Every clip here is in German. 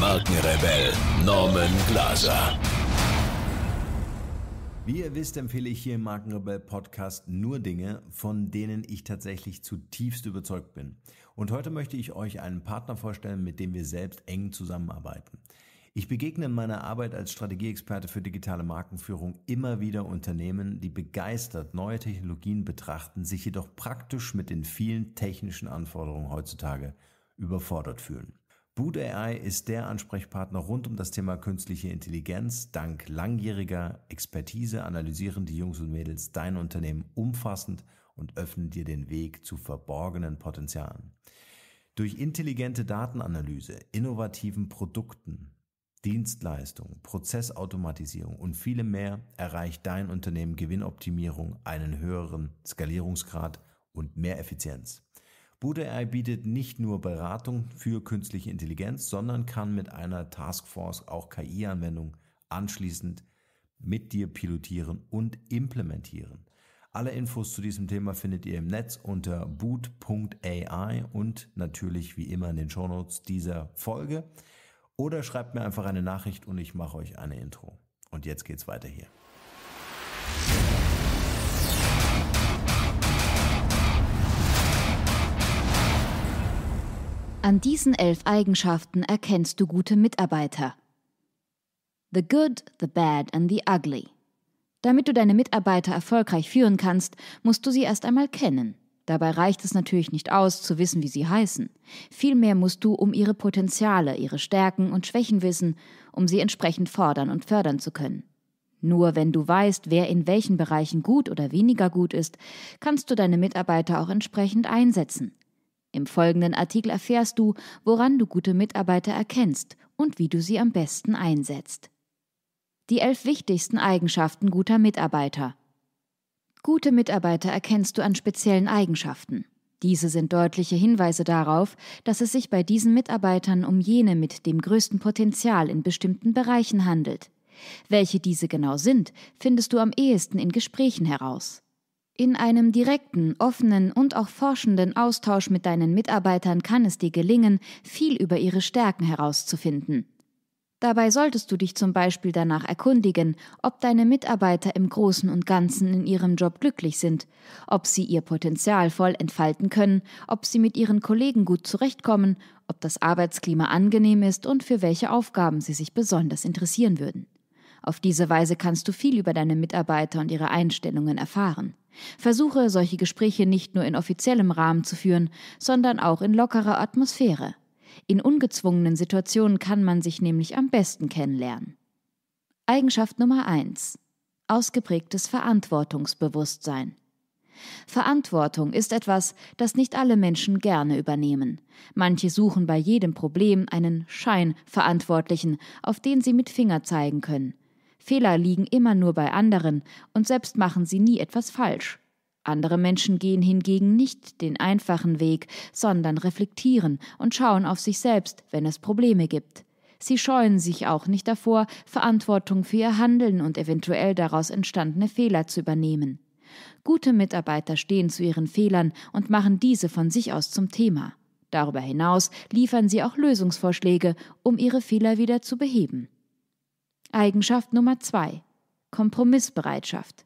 Markenrebell Norman Glaser. Wie ihr wisst, empfehle ich hier im Markenrebell Podcast nur Dinge, von denen ich tatsächlich zutiefst überzeugt bin. Und heute möchte ich euch einen Partner vorstellen, mit dem wir selbst eng zusammenarbeiten. Ich begegne in meiner Arbeit als Strategieexperte für digitale Markenführung immer wieder Unternehmen, die begeistert neue Technologien betrachten, sich jedoch praktisch mit den vielen technischen Anforderungen heutzutage überfordert fühlen. Boot AI ist der Ansprechpartner rund um das Thema künstliche Intelligenz. Dank langjähriger Expertise analysieren die Jungs und Mädels dein Unternehmen umfassend und öffnen dir den Weg zu verborgenen Potenzialen. Durch intelligente Datenanalyse, innovativen Produkten, Dienstleistungen, Prozessautomatisierung und vielem mehr erreicht dein Unternehmen Gewinnoptimierung, einen höheren Skalierungsgrad und mehr Effizienz. Bude AI bietet nicht nur Beratung für künstliche Intelligenz, sondern kann mit einer Taskforce auch KI-Anwendungen anschließend mit dir pilotieren und implementieren. Alle Infos zu diesem Thema findet ihr im Netz unter boot.ai und natürlich wie immer in den Shownotes dieser Folge. Oder schreibt mir einfach eine Nachricht und ich mache euch eine Intro. Und jetzt geht's weiter hier. An diesen elf Eigenschaften erkennst du gute Mitarbeiter. The Good, the Bad and the Ugly. Damit du deine Mitarbeiter erfolgreich führen kannst, musst du sie erst einmal kennen. Dabei reicht es natürlich nicht aus, zu wissen, wie sie heißen. Vielmehr musst du um ihre Potenziale, ihre Stärken und Schwächen wissen, um sie entsprechend fordern und fördern zu können. Nur wenn du weißt, wer in welchen Bereichen gut oder weniger gut ist, kannst du deine Mitarbeiter auch entsprechend einsetzen. Im folgenden Artikel erfährst du, woran du gute Mitarbeiter erkennst und wie du sie am besten einsetzt. Die elf wichtigsten Eigenschaften guter Mitarbeiter. Gute Mitarbeiter erkennst du an speziellen Eigenschaften. Diese sind deutliche Hinweise darauf, dass es sich bei diesen Mitarbeitern um jene mit dem größten Potenzial in bestimmten Bereichen handelt. Welche diese genau sind, findest du am ehesten in Gesprächen heraus. In einem direkten, offenen und auch forschenden Austausch mit deinen Mitarbeitern kann es dir gelingen, viel über ihre Stärken herauszufinden. Dabei solltest du dich zum Beispiel danach erkundigen, ob deine Mitarbeiter im Großen und Ganzen in ihrem Job glücklich sind, ob sie ihr Potenzial voll entfalten können, ob sie mit ihren Kollegen gut zurechtkommen, ob das Arbeitsklima angenehm ist und für welche Aufgaben sie sich besonders interessieren würden. Auf diese Weise kannst du viel über deine Mitarbeiter und ihre Einstellungen erfahren. Versuche, solche Gespräche nicht nur in offiziellem Rahmen zu führen, sondern auch in lockerer Atmosphäre. In ungezwungenen Situationen kann man sich nämlich am besten kennenlernen. Eigenschaft Nummer 1. Ausgeprägtes Verantwortungsbewusstsein. Verantwortung ist etwas, das nicht alle Menschen gerne übernehmen. Manche suchen bei jedem Problem einen Scheinverantwortlichen, auf den sie mit Finger zeigen können. Fehler liegen immer nur bei anderen und selbst machen sie nie etwas falsch. Andere Menschen gehen hingegen nicht den einfachen Weg, sondern reflektieren und schauen auf sich selbst, wenn es Probleme gibt. Sie scheuen sich auch nicht davor, Verantwortung für ihr Handeln und eventuell daraus entstandene Fehler zu übernehmen. Gute Mitarbeiter stehen zu ihren Fehlern und machen diese von sich aus zum Thema. Darüber hinaus liefern sie auch Lösungsvorschläge, um ihre Fehler wieder zu beheben. Eigenschaft Nummer zwei. Kompromissbereitschaft.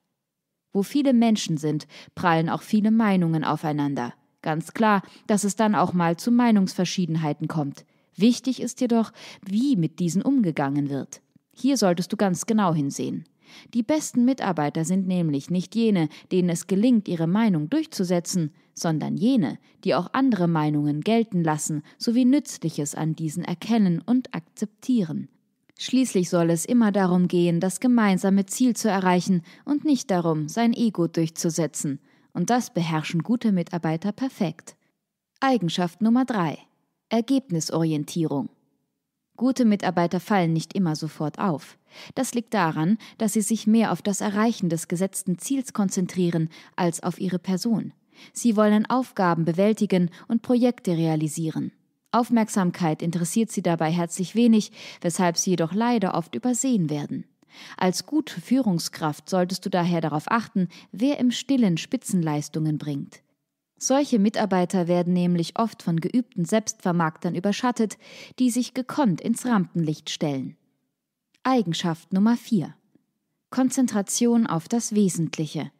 Wo viele Menschen sind, prallen auch viele Meinungen aufeinander. Ganz klar, dass es dann auch mal zu Meinungsverschiedenheiten kommt. Wichtig ist jedoch, wie mit diesen umgegangen wird. Hier solltest du ganz genau hinsehen. Die besten Mitarbeiter sind nämlich nicht jene, denen es gelingt, ihre Meinung durchzusetzen, sondern jene, die auch andere Meinungen gelten lassen sowie Nützliches an diesen erkennen und akzeptieren. Schließlich soll es immer darum gehen, das gemeinsame Ziel zu erreichen und nicht darum, sein Ego durchzusetzen. Und das beherrschen gute Mitarbeiter perfekt. Eigenschaft Nummer 3. Ergebnisorientierung. Gute Mitarbeiter fallen nicht immer sofort auf. Das liegt daran, dass sie sich mehr auf das Erreichen des gesetzten Ziels konzentrieren als auf ihre Person. Sie wollen Aufgaben bewältigen und Projekte realisieren. Aufmerksamkeit interessiert sie dabei herzlich wenig, weshalb sie jedoch leider oft übersehen werden. Als gute Führungskraft solltest du daher darauf achten, wer im stillen Spitzenleistungen bringt. Solche Mitarbeiter werden nämlich oft von geübten Selbstvermarktern überschattet, die sich gekonnt ins Rampenlicht stellen. Eigenschaft Nummer 4. Konzentration auf das Wesentliche.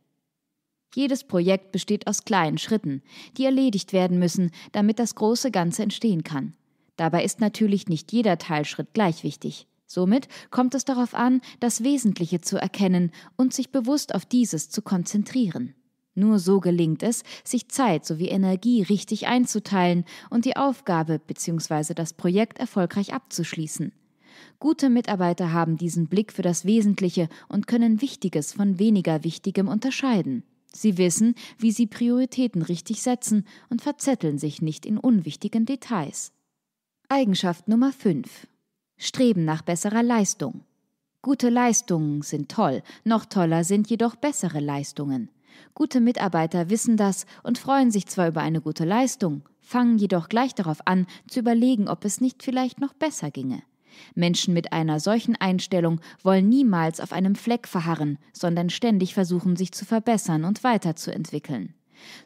Jedes Projekt besteht aus kleinen Schritten, die erledigt werden müssen, damit das große Ganze entstehen kann. Dabei ist natürlich nicht jeder Teilschritt gleich wichtig. Somit kommt es darauf an, das Wesentliche zu erkennen und sich bewusst auf dieses zu konzentrieren. Nur so gelingt es, sich Zeit sowie Energie richtig einzuteilen und die Aufgabe bzw. das Projekt erfolgreich abzuschließen. Gute Mitarbeiter haben diesen Blick für das Wesentliche und können Wichtiges von weniger Wichtigem unterscheiden. Sie wissen, wie sie Prioritäten richtig setzen und verzetteln sich nicht in unwichtigen Details. Eigenschaft Nummer 5. Streben nach besserer Leistung. Gute Leistungen sind toll, noch toller sind jedoch bessere Leistungen. Gute Mitarbeiter wissen das und freuen sich zwar über eine gute Leistung, fangen jedoch gleich darauf an, zu überlegen, ob es nicht vielleicht noch besser ginge. Menschen mit einer solchen Einstellung wollen niemals auf einem Fleck verharren, sondern ständig versuchen, sich zu verbessern und weiterzuentwickeln.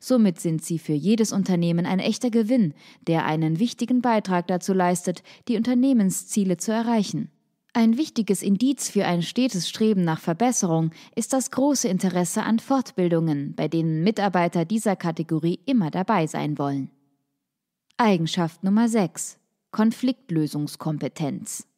Somit sind sie für jedes Unternehmen ein echter Gewinn, der einen wichtigen Beitrag dazu leistet, die Unternehmensziele zu erreichen. Ein wichtiges Indiz für ein stetes Streben nach Verbesserung ist das große Interesse an Fortbildungen, bei denen Mitarbeiter dieser Kategorie immer dabei sein wollen. Eigenschaft Nummer 6. Konfliktlösungskompetenz.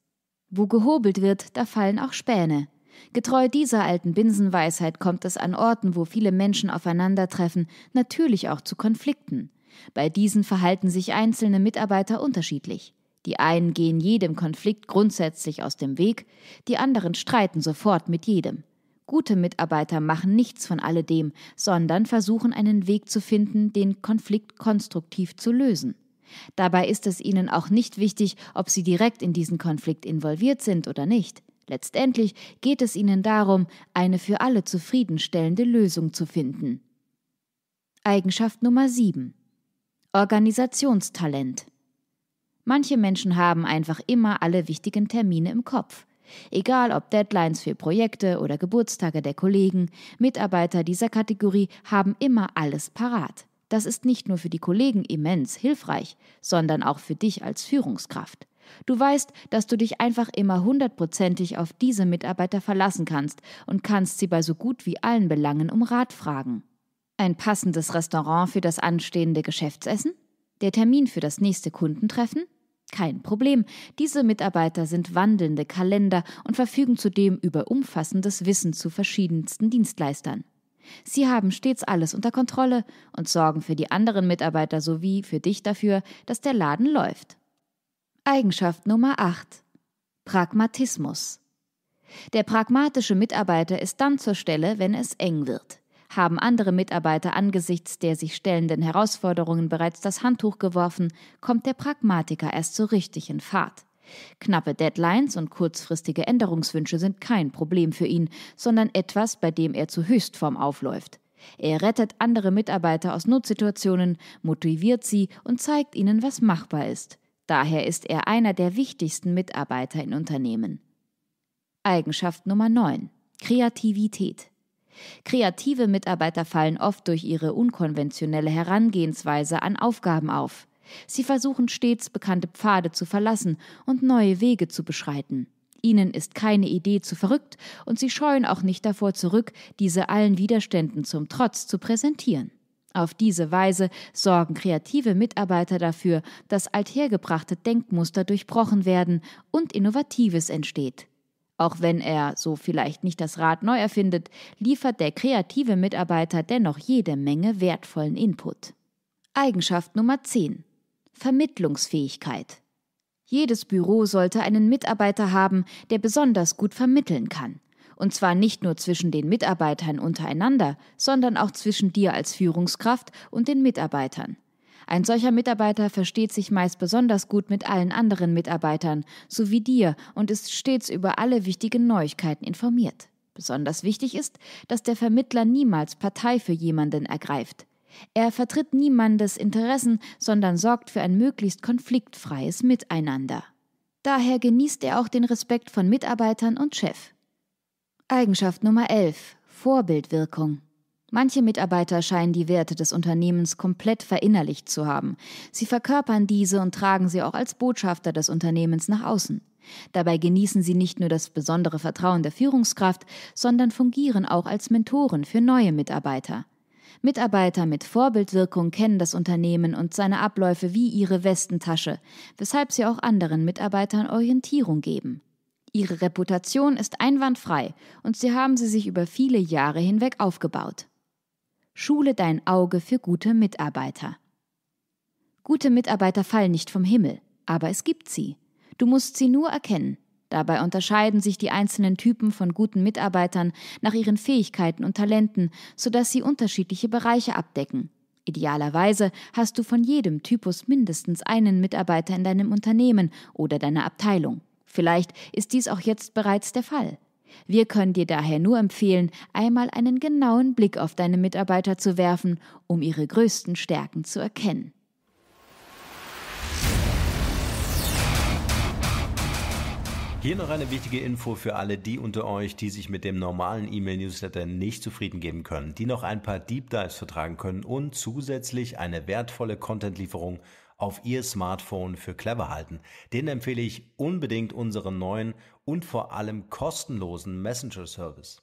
Wo gehobelt wird, da fallen auch Späne. Getreu dieser alten Binsenweisheit kommt es an Orten, wo viele Menschen aufeinandertreffen, natürlich auch zu Konflikten. Bei diesen verhalten sich einzelne Mitarbeiter unterschiedlich. Die einen gehen jedem Konflikt grundsätzlich aus dem Weg, die anderen streiten sofort mit jedem. Gute Mitarbeiter machen nichts von alledem, sondern versuchen einen Weg zu finden, den Konflikt konstruktiv zu lösen. Dabei ist es ihnen auch nicht wichtig, ob sie direkt in diesen Konflikt involviert sind oder nicht. Letztendlich geht es ihnen darum, eine für alle zufriedenstellende Lösung zu finden. Eigenschaft Nummer 7. Organisationstalent. Manche Menschen haben einfach immer alle wichtigen Termine im Kopf. Egal ob Deadlines für Projekte oder Geburtstage der Kollegen, Mitarbeiter dieser Kategorie haben immer alles parat. Das ist nicht nur für die Kollegen immens hilfreich, sondern auch für dich als Führungskraft. Du weißt, dass du dich einfach immer hundertprozentig auf diese Mitarbeiter verlassen kannst und kannst sie bei so gut wie allen Belangen um Rat fragen. Ein passendes Restaurant für das anstehende Geschäftsessen? Der Termin für das nächste Kundentreffen? Kein Problem. Diese Mitarbeiter sind wandelnde Kalender und verfügen zudem über umfassendes Wissen zu verschiedensten Dienstleistern. Sie haben stets alles unter Kontrolle und sorgen für die anderen Mitarbeiter sowie für dich dafür, dass der Laden läuft. Eigenschaft Nummer 8. Pragmatismus. Der pragmatische Mitarbeiter ist dann zur Stelle, wenn es eng wird. Haben andere Mitarbeiter angesichts der sich stellenden Herausforderungen bereits das Handtuch geworfen, kommt der Pragmatiker erst so richtig in Fahrt. Knappe Deadlines und kurzfristige Änderungswünsche sind kein Problem für ihn, sondern etwas, bei dem er zur Höchstform aufläuft. Er rettet andere Mitarbeiter aus Notsituationen, motiviert sie und zeigt ihnen, was machbar ist. Daher ist er einer der wichtigsten Mitarbeiter in Unternehmen. Eigenschaft Nummer 9. Kreativität. Kreative Mitarbeiter fallen oft durch ihre unkonventionelle Herangehensweise an Aufgaben auf. Sie versuchen stets bekannte Pfade zu verlassen und neue Wege zu beschreiten. Ihnen ist keine Idee zu verrückt und sie scheuen auch nicht davor zurück, diese allen Widerständen zum Trotz zu präsentieren. Auf diese Weise sorgen kreative Mitarbeiter dafür, dass althergebrachte Denkmuster durchbrochen werden und Innovatives entsteht. Auch wenn er so vielleicht nicht das Rad neu erfindet, liefert der kreative Mitarbeiter dennoch jede Menge wertvollen Input. Eigenschaft Nummer 10. Vermittlungsfähigkeit. Jedes Büro sollte einen Mitarbeiter haben, der besonders gut vermitteln kann. Und zwar nicht nur zwischen den Mitarbeitern untereinander, sondern auch zwischen dir als Führungskraft und den Mitarbeitern. Ein solcher Mitarbeiter versteht sich meist besonders gut mit allen anderen Mitarbeitern sowie dir und ist stets über alle wichtigen Neuigkeiten informiert. Besonders wichtig ist, dass der Vermittler niemals Partei für jemanden ergreift. Er vertritt niemandes Interessen, sondern sorgt für ein möglichst konfliktfreies Miteinander. Daher genießt er auch den Respekt von Mitarbeitern und Chef. Eigenschaft Nummer 11. Vorbildwirkung. Manche Mitarbeiter scheinen die Werte des Unternehmens komplett verinnerlicht zu haben. Sie verkörpern diese und tragen sie auch als Botschafter des Unternehmens nach außen. Dabei genießen sie nicht nur das besondere Vertrauen der Führungskraft, sondern fungieren auch als Mentoren für neue Mitarbeiter. Mitarbeiter mit Vorbildwirkung kennen das Unternehmen und seine Abläufe wie ihre Westentasche, weshalb sie auch anderen Mitarbeitern Orientierung geben. Ihre Reputation ist einwandfrei und sie haben sie sich über viele Jahre hinweg aufgebaut. Schule dein Auge für gute Mitarbeiter. Gute Mitarbeiter fallen nicht vom Himmel, aber es gibt sie. Du musst sie nur erkennen. Dabei unterscheiden sich die einzelnen Typen von guten Mitarbeitern nach ihren Fähigkeiten und Talenten, sodass sie unterschiedliche Bereiche abdecken. Idealerweise hast du von jedem Typus mindestens einen Mitarbeiter in deinem Unternehmen oder deiner Abteilung. Vielleicht ist dies auch jetzt bereits der Fall. Wir können dir daher nur empfehlen, einmal einen genauen Blick auf deine Mitarbeiter zu werfen, um ihre größten Stärken zu erkennen. Hier noch eine wichtige Info für alle die unter euch, die sich mit dem normalen E-Mail-Newsletter nicht zufrieden geben können, die noch ein paar Deep Dives vertragen können und zusätzlich eine wertvolle Content-Lieferung auf ihr Smartphone für clever halten. Den empfehle ich unbedingt unseren neuen und vor allem kostenlosen Messenger-Service.